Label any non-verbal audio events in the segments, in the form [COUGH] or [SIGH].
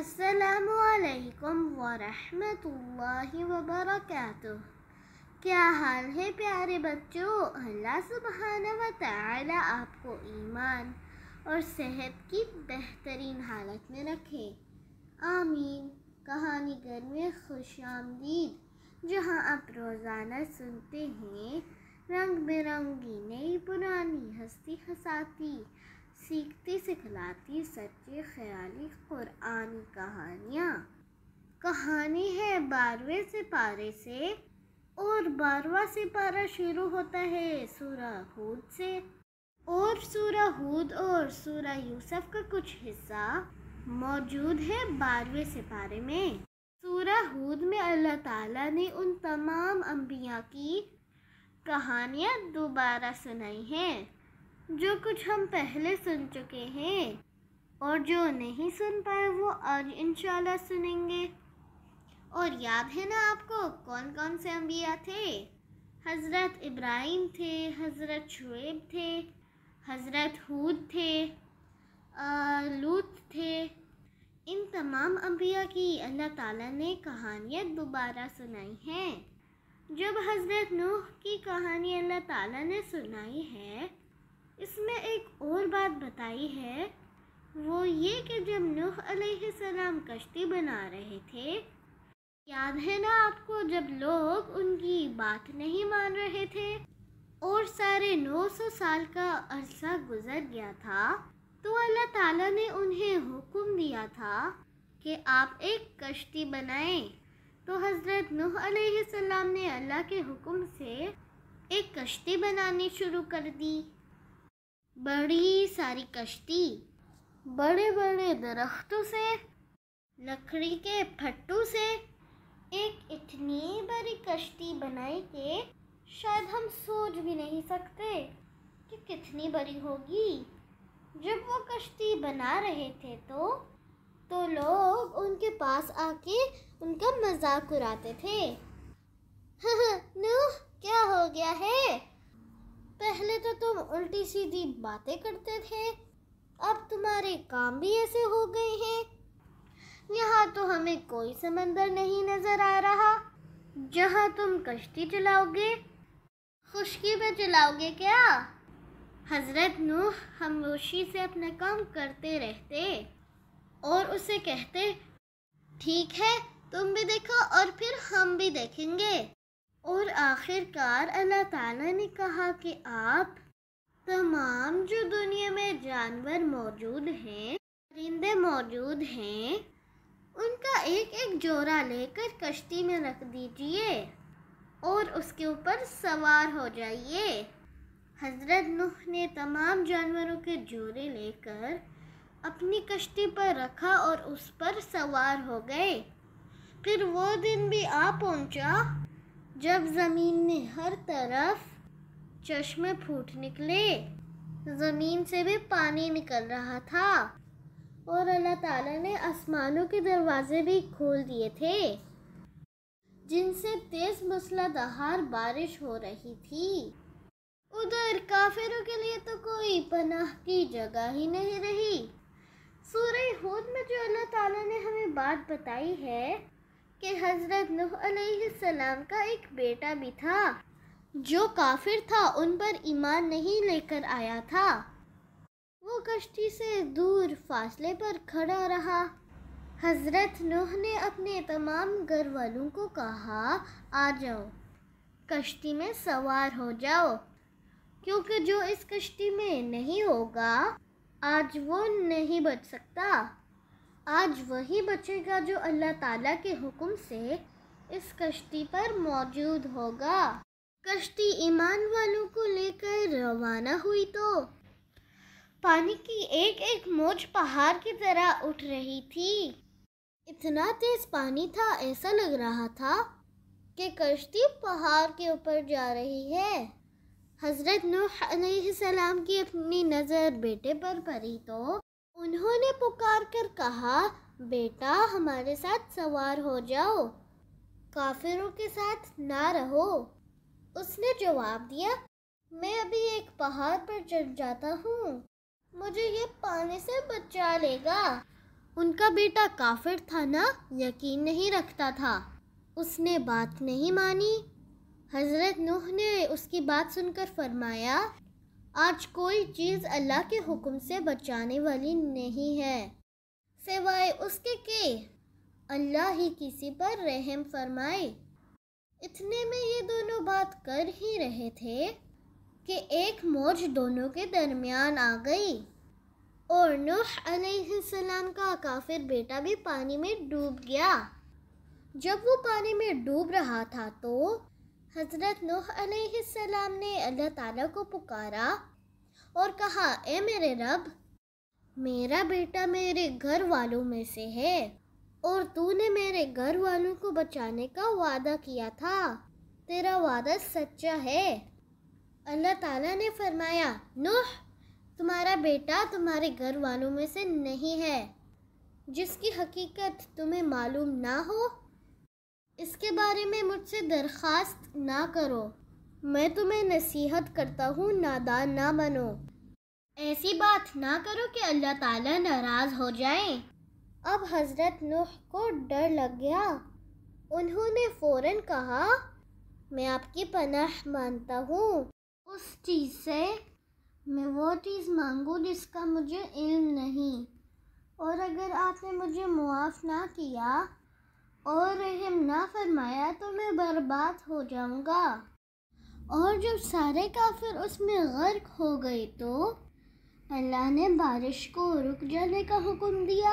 असलकम वरहमतुल्लाहि वबरकातुह क्या हाल है प्यारे बच्चों अल्लाह सुबहाना व तला आपको ईमान और सेहत की बेहतरीन हालत में रखे आमीन कहानी घर में खुश आमदीद जहाँ आप रोज़ाना सुनते हैं रंग बिरंगी नई पुरानी हस्ती हसाती सीखती सिखलाती सच्चे ख्याली कुरानी कहानियाँ कहानी है बारहवें सिपारे से और बारवा सिपारा शुरू होता है सूरा हूद से और सूरा हूद और सूरा यूसुफ का कुछ हिस्सा मौजूद है बारहवें सिपारे में सूरा हूद में अल्लाह ताला ने उन तमाम अंबिया की कहानियाँ दोबारा सुनाई हैं जो कुछ हम पहले सुन चुके हैं और जो नहीं सुन पाए वो आज इंशाल्लाह सुनेंगे और याद है ना आपको कौन कौन से अम्बिया थे हज़रत इब्राहिम थे हज़रत शुएब थे हज़रत हूद थे लूत थे इन तमाम अम्बिया की अल्लाह ताला ने कहानियाँ दोबारा सुनाई हैं जब हज़रत नूह की कहानी अल्लाह ताला ने सुनाई है इसमें एक और बात बताई है वो ये कि जब नूह सलाम कश्ती बना रहे थे याद है ना आपको जब लोग उनकी बात नहीं मान रहे थे और सारे 900 साल का अरसा गुजर गया था तो अल्लाह ताला ने उन्हें हुक्म दिया था कि आप एक कश्ती बनाएं तो हज़रत नूह सलाम ने अल्लाह के हुक्म से एक कश्ती बनानी शुरू कर दी बड़ी सारी कश्ती बड़े बड़े दरख्तों से लकड़ी के फट्टू से एक इतनी बड़ी कश्ती बनाई के शायद हम सोच भी नहीं सकते कि कितनी बड़ी होगी जब वो कश्ती बना रहे थे तो तो लोग उनके पास आके उनका मजाक उड़ाते थे [LAUGHS] हाँ, क्या हो गया है पहले तो तुम उल्टी सीधी बातें करते थे अब तुम्हारे काम भी ऐसे हो गए हैं यहाँ तो हमें कोई समंदर नहीं नज़र आ रहा जहाँ तुम कश्ती चलाओगे खुशकी में चलाओगे क्या हज़रत नूह खामोशी से अपना काम करते रहते और उसे कहते ठीक है तुम भी देखो और फिर हम भी देखेंगे और आखिरकार अल्लाह ताला ने कहा कि आप तमाम जो दुनिया में जानवर मौजूद हैं परिंदे मौजूद हैं उनका एक एक जोड़ा लेकर कश्ती में रख दीजिए और उसके ऊपर सवार हो जाइए हजरत नूह ने तमाम जानवरों के जोड़े लेकर अपनी कश्ती पर रखा और उस पर सवार हो गए फिर वो दिन भी आ पहुंचा जब ज़मीन में हर तरफ चश्मे फूट निकले ज़मीन से भी पानी निकल रहा था और अल्लाह ताला ने आसमानों के दरवाज़े भी खोल दिए थे जिनसे तेज़ मूसलाधार बारिश हो रही थी उधर काफिरों के लिए तो कोई पनाह की जगह ही नहीं रही सूर्य हूद में जो अल्लाह ताला ने हमें बात बताई है कि हज़रत नूह सलाम का एक बेटा भी था जो काफिर था उन पर ईमान नहीं लेकर आया था वो कश्ती से दूर फासले पर खड़ा रहा हज़रत नूह ने अपने तमाम घर वालों को कहा आ जाओ कश्ती में सवार हो जाओ क्योंकि जो इस कश्ती में नहीं होगा आज वो नहीं बच सकता आज वही बचेगा जो अल्लाह ताला के हुक्म से इस कश्ती पर मौजूद होगा कश्ती ईमान वालों को लेकर रवाना हुई तो पानी की एक एक मोज पहाड़ की तरह उठ रही थी इतना तेज पानी था ऐसा लग रहा था कि कश्ती पहाड़ के ऊपर जा रही है हज़रत नूह सलाम की अपनी नज़र बेटे पर पड़ी तो उन्होंने पुकार कर कहा बेटा हमारे साथ सवार हो जाओ काफिरों के साथ ना रहो उसने जवाब दिया मैं अभी एक पहाड़ पर चढ़ जाता हूँ मुझे ये पानी से बचा लेगा उनका बेटा काफिर था ना यकीन नहीं रखता था उसने बात नहीं मानी हज़रत नूह ने उसकी बात सुनकर फरमाया आज कोई चीज़ अल्लाह के हुक्म से बचाने वाली नहीं है सिवाय उसके के अल्लाह ही किसी पर रहम फरमाए इतने में ये दोनों बात कर ही रहे थे कि एक मौज दोनों के दरमियान आ गई और नूह अलैहिस्सलाम का काफिर बेटा भी पानी में डूब गया जब वो पानी में डूब रहा था तो हज़रत नूह सलाम ने अल्लाह ताला को पुकारा और कहा ए मेरे रब मेरा बेटा मेरे घर वालों में से है और तूने मेरे घर वालों को बचाने का वादा किया था तेरा वादा सच्चा है अल्लाह ताला ने फरमाया नूह तुम्हारा बेटा तुम्हारे घर वालों में से नहीं है जिसकी हकीकत तुम्हें मालूम ना हो इसके बारे में मुझसे दरख्वास्त ना करो मैं तुम्हें नसीहत करता हूँ नादान ना बनो ऐसी बात ना करो कि अल्लाह ताला नाराज़ हो जाए अब हज़रत नूह को डर लग गया उन्होंने फ़ौरन कहा मैं आपकी पनाह मानता हूँ उस चीज़ से मैं वो चीज़ मांगू जिसका मुझे इल्म नहीं और अगर आपने मुझे मुआफ़ ना किया और रहम ना फरमाया तो मैं बर्बाद हो जाऊंगा और जब सारे काफिर उसमें गर्क हो गए तो अल्लाह ने बारिश को रुक जाने का हुक्म दिया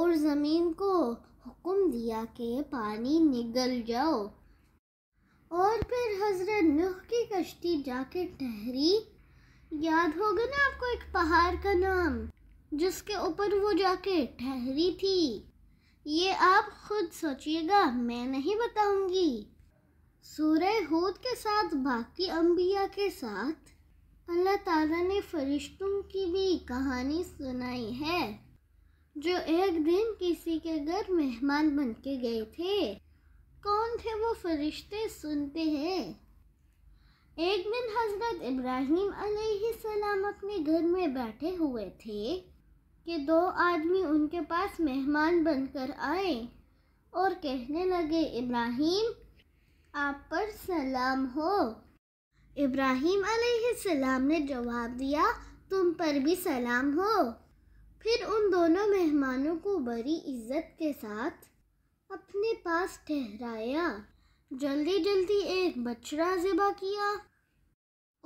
और ज़मीन को हुक्म दिया कि पानी निगल जाओ और फिर हज़रत नुह की कश्ती जाके ठहरी याद होगा ना आपको एक पहाड़ का नाम जिसके ऊपर वो जाके ठहरी थी ये आप खुद सोचिएगा मैं नहीं बताऊंगी सूर्य हूद के साथ बाकी अंबिया के साथ अल्लाह ताला ने फरिश्तों की भी कहानी सुनाई है जो एक दिन किसी के घर मेहमान बन के गए थे कौन थे वो फरिश्ते सुनते हैं एक दिन हजरत इब्राहिम सलाम अपने घर में बैठे हुए थे कि दो आदमी उनके पास मेहमान बनकर आए और कहने लगे इब्राहिम आप पर सलाम हो इब्राहिम सलाम ने जवाब दिया तुम पर भी सलाम हो फिर उन दोनों मेहमानों को बड़ी इज्जत के साथ अपने पास ठहराया जल्दी जल्दी एक बछड़ा ज़िबा किया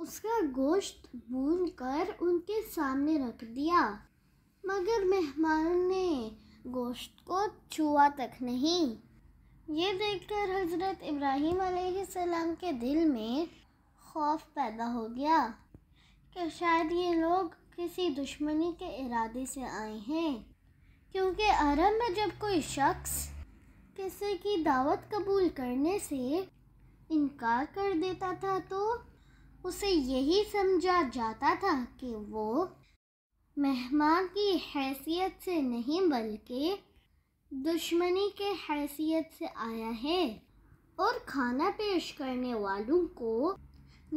उसका गोश्त भून कर उनके सामने रख दिया मगर मेहमान ने गोश्त को छुआ तक नहीं ये देखकर हजरत इब्राहिम सलाम के दिल में खौफ पैदा हो गया कि शायद ये लोग किसी दुश्मनी के इरादे से आए हैं क्योंकि अरब में जब कोई शख्स किसी की दावत कबूल करने से इनकार कर देता था तो उसे यही समझा जाता था कि वो मेहमान की हैसियत से नहीं बल्कि दुश्मनी के हैसियत से आया है और खाना पेश करने वालों को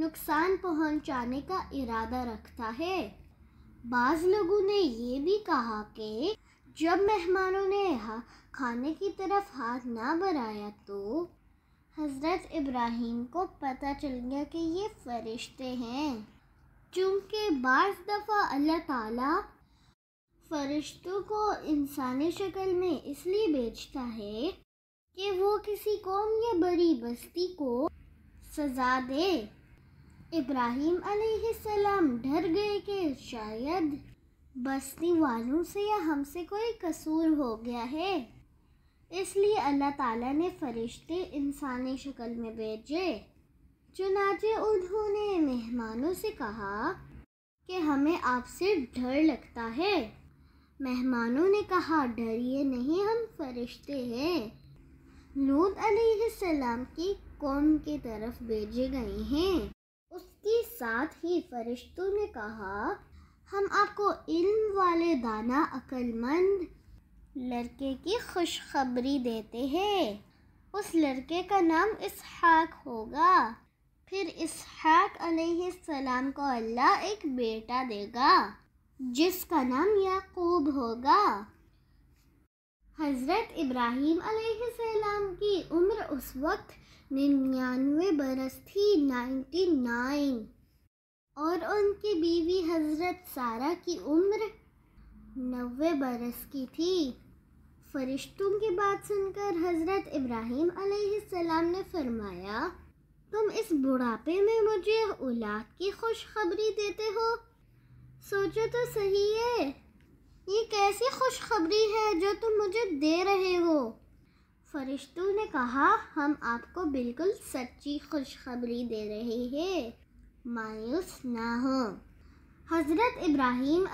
नुकसान पहुंचाने का इरादा रखता है बाज़ लोगों ने यह भी कहा कि जब मेहमानों ने खाने की तरफ हाथ ना बढ़ाया तो हज़रत इब्राहिम को पता चल गया कि ये फरिश्ते हैं चूँकि बार दफ़ा अल्लाह ताला फरिश्तों को इंसानी शक्ल में इसलिए भेजता है कि वो किसी कौम या बड़ी बस्ती को सजा दे इब्राहिम अलैहिस्सलाम डर गए कि शायद बस्ती वालों से या हमसे कोई कसूर हो गया है इसलिए अल्लाह ताला ने फरिश्ते इंसानी शक्ल में भेजे चुनाचे उन्होंने मेहमानों से कहा कि हमें आपसे डर लगता है मेहमानों ने कहा डरिए नहीं हम फरिश्ते हैं लूत सलाम की कौम की तरफ भेजे गए हैं उसके साथ ही फरिश्तों ने कहा हम आपको इल्म वाले दाना अक्लमंद लड़के की खुशखबरी देते हैं उस लड़के का नाम इसहाक होगा फिर इसहाक सलाम को अल्लाह एक बेटा देगा जिसका नाम याकूब होगा हज़रत इब्राहीम सलाम की उम्र उस वक्त निन्यानवे बरस थी नाइन्टी नाइन और उनकी बीवी हज़रत सारा की उम्र नबे बरस की थी फरिश्तों की बात सुनकर हज़रत इब्राहीम सलाम ने फरमाया तुम इस बुढ़ापे में मुझे औलाद की खुशखबरी देते हो सोचो तो सही है ये कैसी खुशखबरी है जो तुम मुझे दे रहे हो फरिश्तों ने कहा हम आपको बिल्कुल सच्ची खुशखबरी दे रहे हैं मायूस ना हो हज़रत इब्राहीम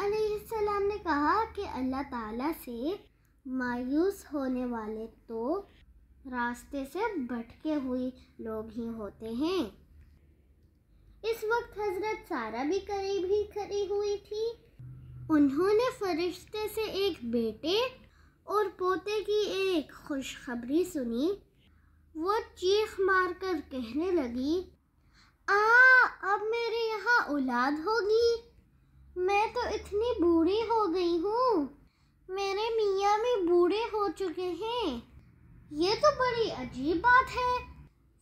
सलाम ने कहा कि अल्लाह ताला से मायूस होने वाले तो रास्ते से भटके हुए लोग ही होते हैं इस वक्त हजरत सारा भी करीब ही खड़ी हुई थी उन्होंने फरिश्ते से एक बेटे और पोते की एक खुशखबरी सुनी वो चीख मार कर कहने लगी आ अब मेरे यहाँ औलाद होगी मैं तो इतनी बूढ़ी हो गई हूँ मेरे मियाँ भी बूढ़े हो चुके हैं ये तो बड़ी अजीब बात है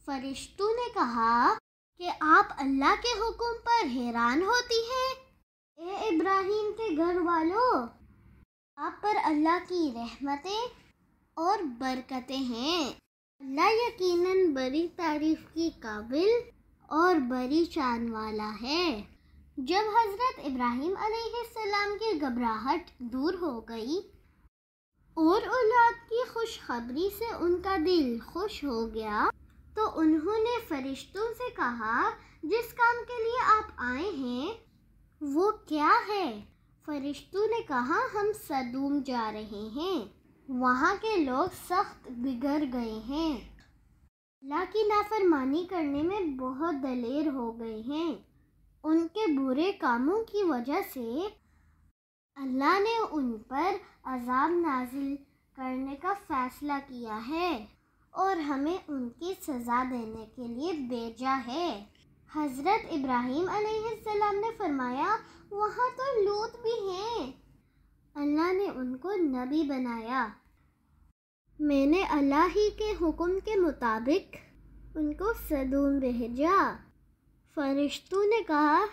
फरिश्तों ने कहा कि आप अल्लाह के हुक्म पर हैरान होती हैं ए इब्राहिम के घर वालों आप पर अल्लाह की रहमतें और बरकतें हैं अल्लाह यकीनन बड़ी तारीफ की काबिल और बड़ी शान वाला है जब हज़रत इब्राहिम सलाम की घबराहट दूर हो गई और औलाद खुशखबरी से उनका दिल खुश हो गया तो उन्होंने फरिश्तों से कहा जिस काम के लिए आप आए हैं वो क्या है फरिश्तों ने कहा हम सदूम जा रहे हैं वहाँ के लोग सख्त बिगड़ गए हैं अल्लाह की नाफरमानी करने में बहुत दलेर हो गए हैं उनके बुरे कामों की वजह से अल्लाह ने उन पर अजाब नाजिल करने का फैसला किया है और हमें उनकी सज़ा देने के लिए भेजा है हज़रत इब्राहीम अलैहिस्सलाम ने फरमाया वहाँ तो लूत भी हैं अल्लाह ने उनको नबी बनाया मैंने अल्लाह ही के हुक्म के मुताबिक उनको सदूम भेजा फरिश्तों ने कहा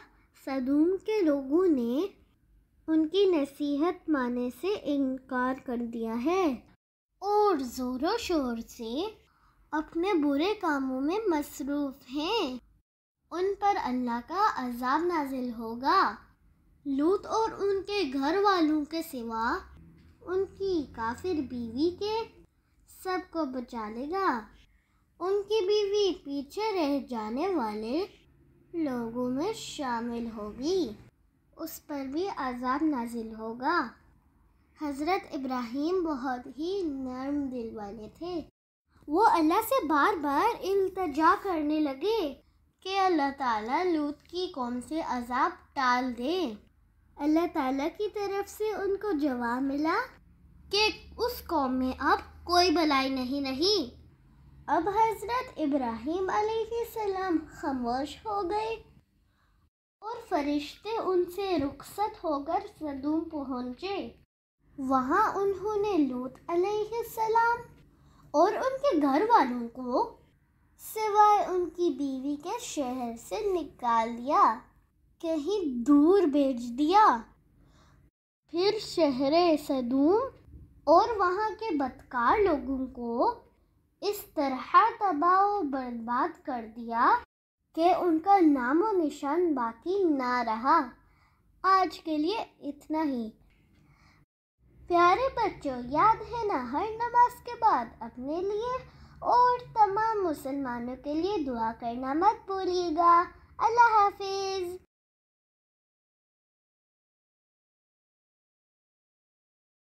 सदूम के लोगों ने उनकी नसीहत माने से इनकार कर दिया है और ज़ोरों शोर से अपने बुरे कामों में मसरूफ़ हैं उन पर अल्लाह का अजाब नाजिल होगा लूत और उनके घर वालों के सिवा उनकी काफिर बीवी के सबको बचा लेगा उनकी बीवी पीछे रह जाने वाले लोगों में शामिल होगी उस पर भी आज़ाब नाजिल होगा हज़रत इब्राहिम बहुत ही नर्म दिल वाले थे वो अल्लाह से बार बार इल्तजा करने लगे कि अल्लाह ताला लूत की कौम से अजाब टाल दे अल्लाह ताला की तरफ से उनको जवाब मिला कि उस कौम में अब कोई भलाई नहीं रही अब हज़रत इब्राहिम सलाम खामोश हो गए और फरिश्ते उनसे रुखसत होकर सदूम पहुँचे वहाँ उन्होंने लूत सलाम और उनके घर वालों को सिवाय उनकी बीवी के शहर से निकाल दिया कहीं दूर भेज दिया फिर शहर सदूम और वहाँ के बदकार लोगों को इस तरह तबाह बर्बाद कर दिया कि उनका नाम और निशान बाकी ना रहा आज के लिए इतना ही प्यारे बच्चों याद है ना हर नमाज के बाद अपने लिए और तमाम मुसलमानों के लिए दुआ करना मत भूलिएगा अल्लाह हाफिज़